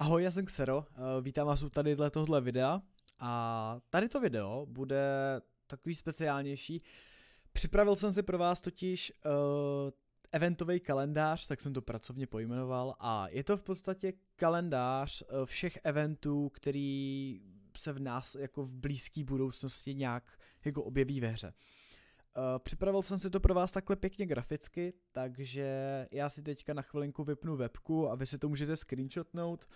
Ahoj, já jsem Xero, eh, vítám vás u tady tohle videa a tady to video bude takový speciálnější. Připravil jsem si pro vás totiž uh, eh, eventový kalendář, tak jsem to pracovně pojmenoval a je to v podstatě kalendář eh, všech eventů, který se v nás jako v blízké budoucnosti nějak jako objeví ve hře. Připravil jsem si to pro vás takhle pěkně graficky, takže já si teďka na chvilinku vypnu webku a vy si to můžete screenshotnout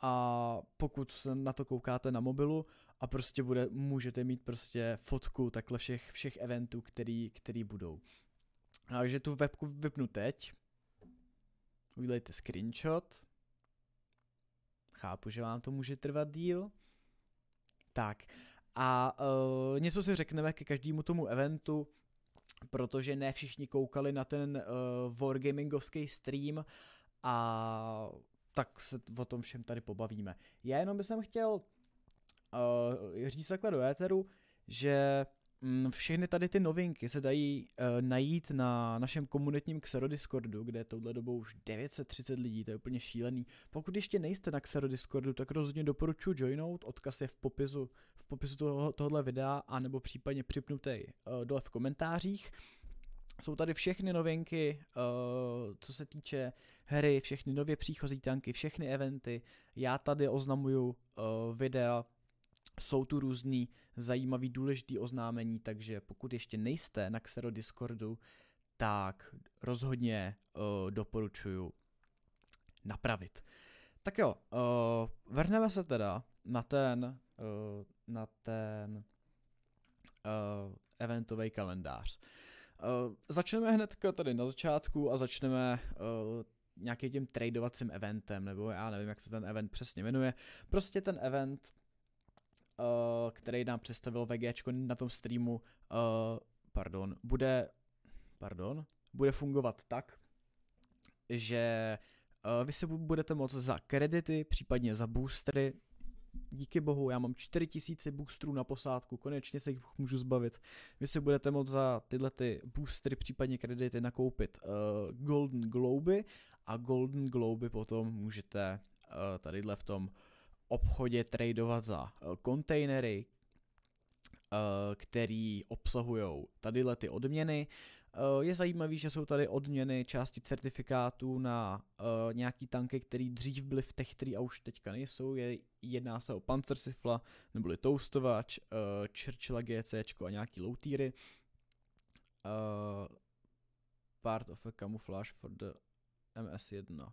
a pokud se na to koukáte na mobilu a prostě bude, můžete mít prostě fotku takhle všech, všech eventů, který, který budou. Takže tu webku vypnu teď. Udělejte screenshot. Chápu, že vám to může trvat díl. Tak. A uh, něco si řekneme ke každému tomu eventu, protože ne všichni koukali na ten uh, wargamingovský stream a tak se o tom všem tady pobavíme. Já jenom bych chtěl uh, říct takhle do éteru, že mm, všechny tady ty novinky se dají uh, najít na našem komunitním Xero Discordu, kde je touhle dobou už 930 lidí, to je úplně šílený. Pokud ještě nejste na Xero Discordu, tak rozhodně doporučuji joinout, odkaz je v popisu, v popisu toho, tohohle videa, anebo případně připnutej uh, dole v komentářích. Uh, jsou tady všechny novinky, uh, co se týče hry, všechny nově příchozí tanky, všechny eventy. Já tady oznamuju uh, videa, jsou tu různý zajímavý, důležitý oznámení, takže pokud ještě nejste na Xero Discordu, tak rozhodně uh, doporučuju napravit. Tak jo, uh, vrhneme se teda na ten, uh, na ten uh, eventový kalendář. Uh, Uh, začneme hned tady na začátku a začneme uh, eh, nějakým tím tradeovacím eventem, nebo já nevím, jak se ten event přesně jmenuje. Prostě ten event, uh, který nám představil VG na tom streamu, uh, pardon, bude, pardon, bude fungovat tak, že vy se budete moct za kredity, případně za boostery, díky bohu, já mám 4000 boostrů na posádku, konečně se jich můžu zbavit. Vy si budete moct za tyhle ty boostry, případně kredity nakoupit uh, Golden Globy a Golden Globy potom můžete uh, tadyhle v tom obchodě tradovat za uh, kontejnery, uh, který obsahují tadyhle ty odměny. Uh, Eh, je zajímavý, že jsou tady odměny části certifikátů na eh, nějaký tanky, které dřív byly v těch, které a už teďka nejsou. Je, jedná se o Panzersifla, neboli Toastovač, eh, Churchilla GC a nějaký loutýry. part of a camouflage for the MS1.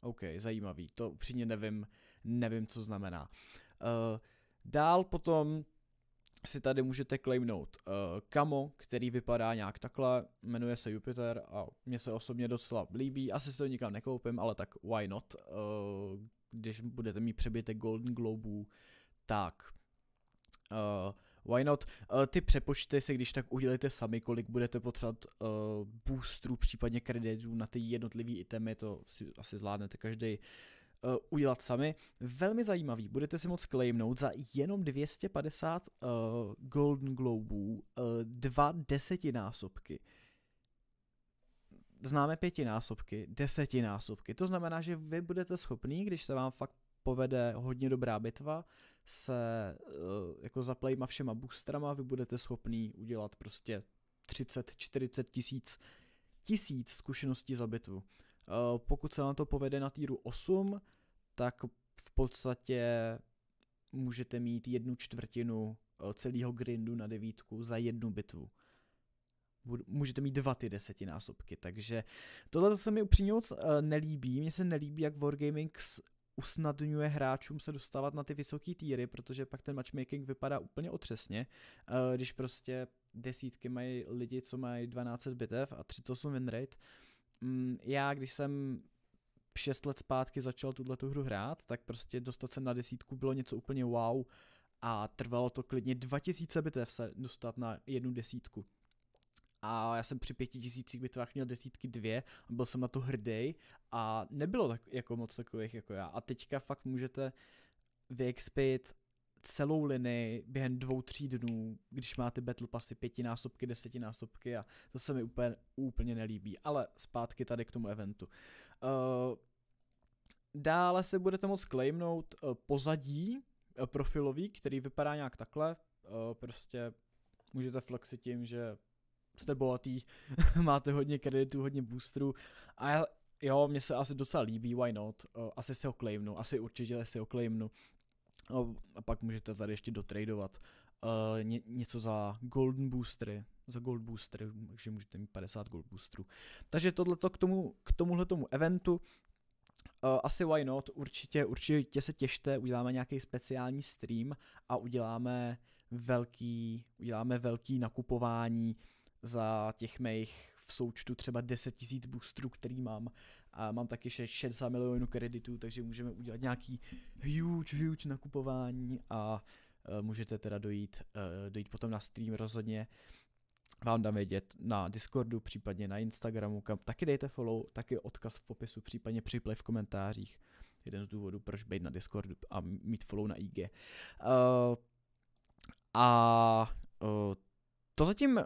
OK, zajímavý, to upřímně nevím, nevím, co znamená. Uh, dál potom si tady můžete claimnout uh, kamo, který vypadá nějak takhle, jmenuje se Jupiter a mně se osobně docela líbí, asi se to nikam nekoupím, ale tak why not, uh, když budete mít přebytek Golden Globů, tak uh, why not, uh, ty přepočty si když tak udělejte sami, kolik budete potřebovat uh, boostrů, případně kreditů na ty jednotlivé itemy, to si asi zvládnete každý uh, udělat sami. Velmi zajímavý, budete si moc claimnout za jenom 250 uh, eh, Golden Globů uh, eh, dva desetinásobky. Známe pětinásobky, desetinásobky. To znamená, že vy budete schopný, když se vám fakt povede hodně dobrá bitva, se uh, jako zaplejma všema boostrama vy budete schopný udělat prostě 30-40 tisíc tisíc zkušeností za bitvu. Eh, pokud se vám to povede na týru 8, tak v podstatě můžete mít jednu čtvrtinu eh, celého grindu na devítku za jednu bitvu. Můžete mít dva ty desetinásobky, takže tohle se mi upřímně moc eh, nelíbí. Mně se nelíbí, jak Wargaming usnadňuje hráčům se dostávat na ty vysoké týry, protože pak ten matchmaking vypadá úplně otřesně, když prostě desítky mají lidi, co mají 12 bitev a 38 winrate, mm, já, když jsem 6 let zpátky začal tuhle hru hrát, tak prostě dostat se na desítku bylo něco úplně wow a trvalo to klidně 2000 bitev se dostat na jednu desítku. A já jsem při pěti tisících bitvách měl desítky dvě a byl jsem na to hrdý a nebylo tak jako moc takových jako já. A teďka fakt můžete vyexpit celou linii během dvou, tří dnů, když máte battle passy pětinásobky, desetinásobky a to se mi úplně, úplně nelíbí. Ale zpátky tady k tomu eventu. Uh, dále se budete moct claimnout uh, pozadí uh, profilový, který vypadá nějak takhle. Uh, prostě můžete flexit tím, že jste bohatý, máte hodně kreditů, hodně boosterů a já, jo, mně se asi docela líbí, why not, uh, asi si ho claimnu, asi určitě si ho claimnu, a pak můžete tady ještě dotradovat uh, eh, ně, něco za golden boostery, za gold boostery, takže můžete mít 50 gold boosterů. Takže tohle k, tomu, k tomuhle tomu eventu, uh, asi why not, určitě, určitě se těšte, uděláme nějaký speciální stream a uděláme velký, uděláme velký nakupování za těch mých v součtu třeba 10 tisíc boostrů, který mám a mám taky 60 milionů kreditů, takže můžeme udělat nějaký huge, huge nakupování a e, můžete teda dojít, e, dojít potom na stream rozhodně vám dám vědět na Discordu, případně na Instagramu, kam taky dejte follow, taky odkaz v popisu, případně připlej v komentářích. Jeden z důvodů, proč být na Discordu a mít follow na IG. Uh, e, a uh, to zatím, uh,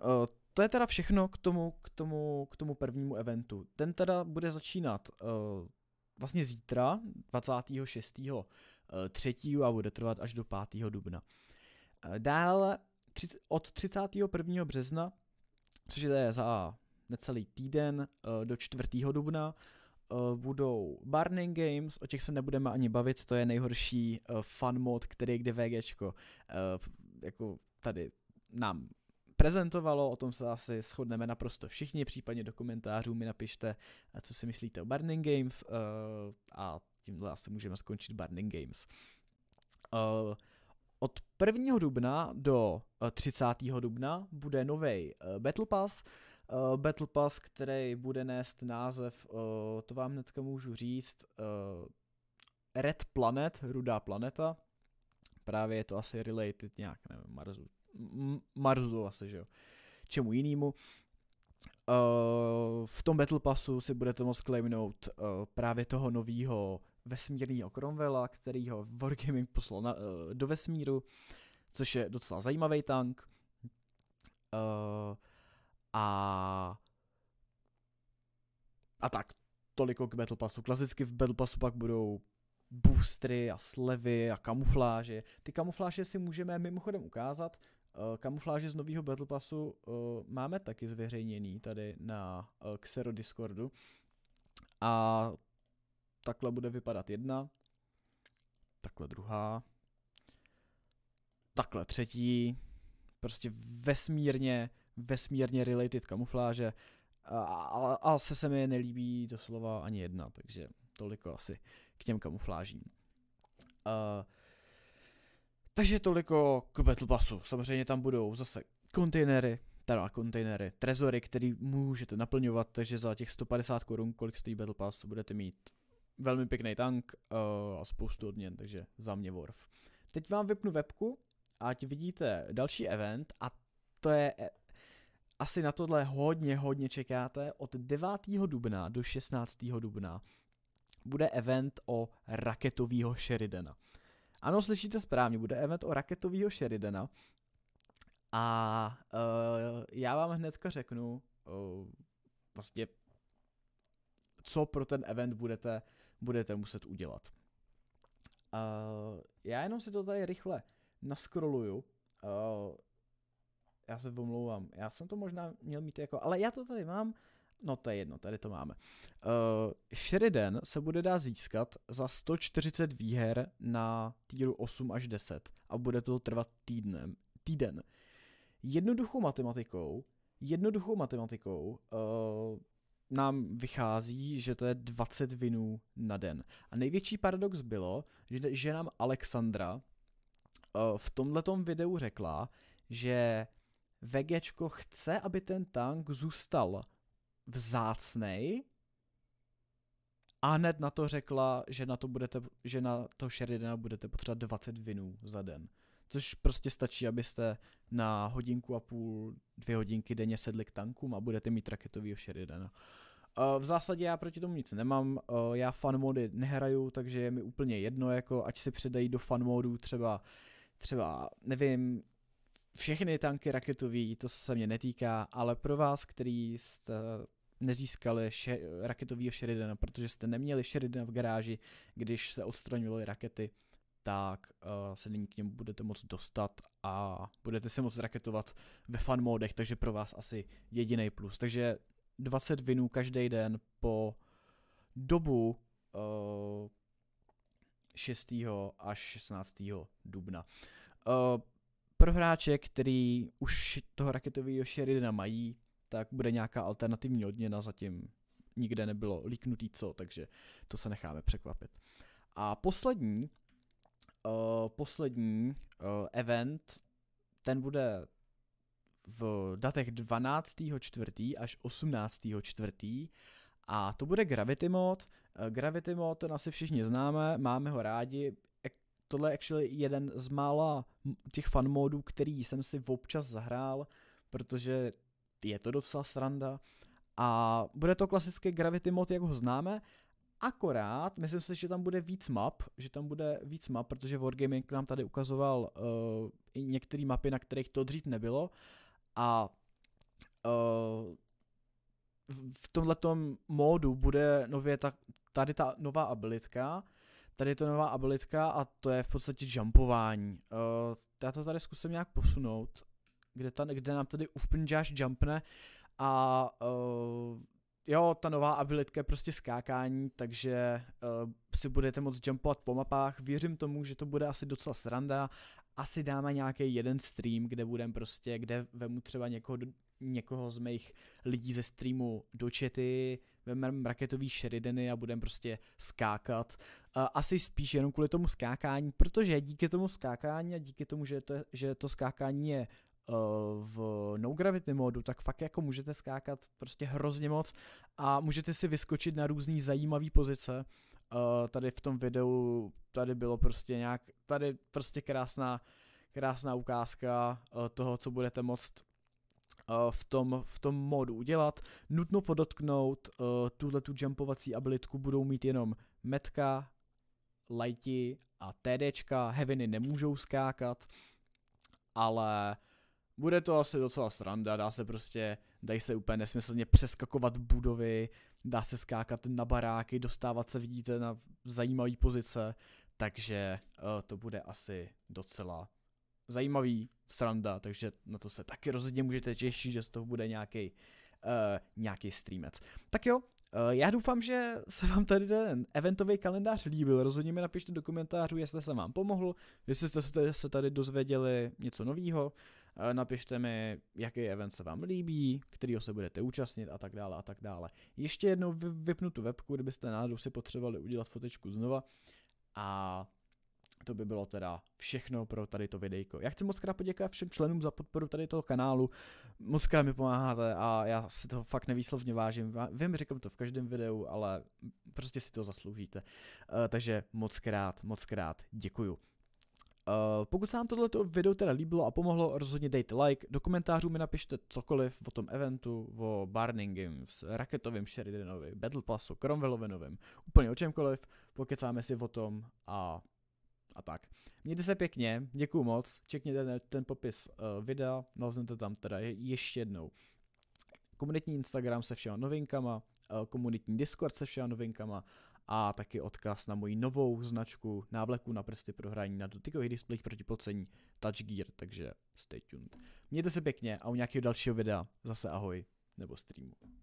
to je teda všechno k tomu, k tomu, k tomu prvnímu eventu. Ten teda bude začínat uh, vlastně zítra, 26. 3. Eh, a bude trvat až do 5. dubna. Eh, Dále od 31. března, což je za necelý týden, do 4. dubna, budou Burning Games, o těch se nebudeme ani bavit, to je nejhorší fun mod, který kdy VGčko jako tady nám prezentovalo, o tom se asi shodneme naprosto všichni, případně do komentářů mi napište, eh, co si myslíte o Burning Games eh, a tímhle asi můžeme skončit Burning Games. Eh, od 1. dubna do 30. dubna bude nový Battle Pass, Battle Pass, který bude nést název, to vám hnedka můžu říct, Red Planet, Rudá planeta, právě je to asi related nějak, nevím, Marzu Marzu se, vlastně, že jo. Čemu jinému. Uh, v tom Battle Passu si budete moct claimnout uh, právě toho nového vesmírného Cromwella, který ho Wargaming poslal na, uh, do vesmíru, což je docela zajímavý tank. Uh, a a tak, toliko k Battle Passu. Klasicky v Battle Passu pak budou boostry a slevy a kamufláže. Ty kamufláže si můžeme mimochodem ukázat, Eh, kamufláže z nového Battle Passu eh, máme taky zveřejněný tady na eh, Xero Discordu. A takhle bude vypadat jedna, takhle druhá, takhle třetí, prostě vesmírně, vesmírně related kamufláže a, a, a se se mi nelíbí doslova ani jedna, takže toliko asi k těm kamuflážím. Uh, takže toliko k Battle Passu. Samozřejmě tam budou zase kontejnery, teda kontejnery, trezory, který můžete naplňovat, takže za těch 150 korun, kolik stojí Battle Pass, budete mít velmi pěkný tank uh, a spoustu odměn, takže za mě worth. Teď vám vypnu webku, ať vidíte další event a to je eh, asi na tohle hodně, hodně čekáte. Od 9. dubna do 16. dubna bude event o raketového Sheridana. Ano, slyšíte správně, bude event o raketového Sheridana. A uh, já vám hnedka řeknu, uh, vlastně, co pro ten event budete, budete muset udělat. Uh, já jenom si to tady rychle naskroluju. Uh, já se omlouvám, já jsem to možná měl mít jako, ale já to tady mám, No to je jedno, tady to máme. Uh, Sheridan se bude dát získat za 140 výher na týru 8 až 10 a bude to trvat týdnem, týden. Jednoduchou matematikou, jednoduchou matematikou uh, nám vychází, že to je 20 vinů na den. A největší paradox bylo, že, že nám Alexandra uh, v tomhletom videu řekla, že VGčko chce, aby ten tank zůstal vzácnej a hned na to řekla, že na to, budete, že na to Sheridana budete potřebovat 20 vinů za den. Což prostě stačí, abyste na hodinku a půl, dvě hodinky denně sedli k tankům a budete mít raketovýho Sheridana. Eh, v zásadě já proti tomu nic nemám, eh, já fan mody nehraju, takže je mi úplně jedno, jako ať si předají do fan modu třeba, třeba, nevím, všechny tanky raketový, to se mě netýká, ale pro vás, který jste nezískali še, raketovýho Sheridana, protože jste neměli Sheridana v garáži, když se odstraňovaly rakety, tak uh, se nyní k němu budete moc dostat a budete se moc raketovat ve fan modech, takže pro vás asi jediný plus. Takže 20 vinů každý den po dobu uh, eh, 6. až 16. dubna. Uh, pro hráče, který už toho raketového Sheridana mají, tak bude nějaká alternativní odměna, zatím nikde nebylo líknutý co, takže to se necháme překvapit. A poslední, uh, poslední uh, event, ten bude v datech 12. až 18. a to bude Gravity Mod. Eh, Gravity Mod, ten asi všichni známe, máme ho rádi. Tohle je actually jeden z mála těch fan modů, který jsem si občas zahrál, protože je to docela sranda. A bude to klasický Gravity mod, jak ho známe, akorát myslím si, že tam bude víc map, že tam bude víc map, protože Wargaming nám tady ukazoval uh, i některé mapy, na kterých to dřív nebylo a uh, v tomto módu bude nově ta, tady ta nová abilitka, tady je to nová abilitka a to je v podstatě jumpování. Uh, já to tady zkusím nějak posunout, kde, ta, kde nám tady úplně jumpne a uh, jo, ta nová abilitka je prostě skákání, takže uh, si budete moc jumpovat po mapách. Věřím tomu, že to bude asi docela sranda. Asi dáme nějaký jeden stream, kde budem prostě, kde vemu třeba někoho, do, někoho z mých lidí ze streamu do čety, vememe raketový Sheridany a budem prostě skákat. Eh, asi spíš jenom kvůli tomu skákání, protože díky tomu skákání a díky tomu, že to, že to skákání je Eh, v no gravity modu, tak fakt jako můžete skákat prostě hrozně moc a můžete si vyskočit na různý zajímavý pozice. Eh, tady v tom videu tady bylo prostě nějak, tady prostě krásná, krásná ukázka eh, toho, co budete moct v tom, v tom modu udělat. Nutno podotknout, tuhle tu jumpovací abilitku budou mít jenom metka, lighty a TDčka, heaviny nemůžou skákat, ale uh, bude to asi docela sranda, dá se prostě, dají se úplně nesmyslně přeskakovat budovy, dá se skákat na baráky, dostávat se, vidíte, na zajímavé pozice, takže uh, to bude asi docela zajímavý sranda, takže na to se taky rozhodně můžete těšit, že z toho bude nějaký uh, nějaký streamec. Tak jo, eh, já doufám, že se vám tady ten eventový kalendář líbil. Rozhodně mi napište do komentářů, jestli jsem vám pomohl, jestli jste se tady dozvěděli něco uh, Eh, napište mi, jaký event se vám líbí, kterýho se budete účastnit a tak dále a tak dále. Ještě jednou vypnu tu webku, kdybyste náhodou si potřebovali udělat fotečku znova a to by bylo teda všechno pro tady to videjko. Já chci moc krát poděkovat všem členům za podporu tady toho kanálu. Moc krát mi pomáháte a já si to fakt nevýslovně vážím. Vím, říkám to v každém videu, ale prostě si to zasloužíte. Eh, takže moc krát, moc krát děkuju. Uh, pokud se vám tohleto video teda líbilo a pomohlo, rozhodně dejte like, do komentářů mi napište cokoliv o tom eventu, o Games, Raketovým, Sheridanovi, Battle Passu, Cromwellovinovém, úplně o čemkoliv, pokecáme si o tom a, a tak. Mějte se pěkně, děkuju moc, čekněte ten, ten popis uh, videa, naleznete tam teda je, ještě jednou. Komunitní Instagram se všema novinkama, uh, komunitní Discord se všema novinkama a taky odkaz na moji novou značku návleku na prsty pro hraní na dotykových displejích proti pocení Touch Gear, takže stay tuned. Mějte se pěkně a u nějakého dalšího videa zase ahoj nebo streamu.